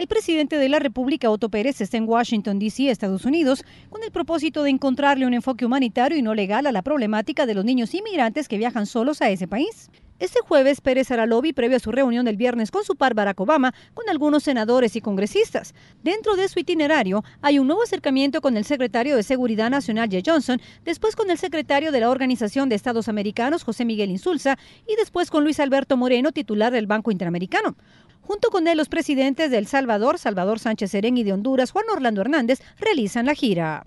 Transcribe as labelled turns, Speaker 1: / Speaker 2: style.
Speaker 1: El presidente de la República, Otto Pérez, está en Washington, D.C., Estados Unidos, con el propósito de encontrarle un enfoque humanitario y no legal a la problemática de los niños inmigrantes que viajan solos a ese país. Este jueves, Pérez hará lobby previo a su reunión del viernes con su par Barack Obama, con algunos senadores y congresistas. Dentro de su itinerario hay un nuevo acercamiento con el secretario de Seguridad Nacional, Jay Johnson, después con el secretario de la Organización de Estados Americanos, José Miguel Insulza, y después con Luis Alberto Moreno, titular del Banco Interamericano. Junto con él, los presidentes de El Salvador, Salvador Sánchez Serén y de Honduras, Juan Orlando Hernández, realizan la gira.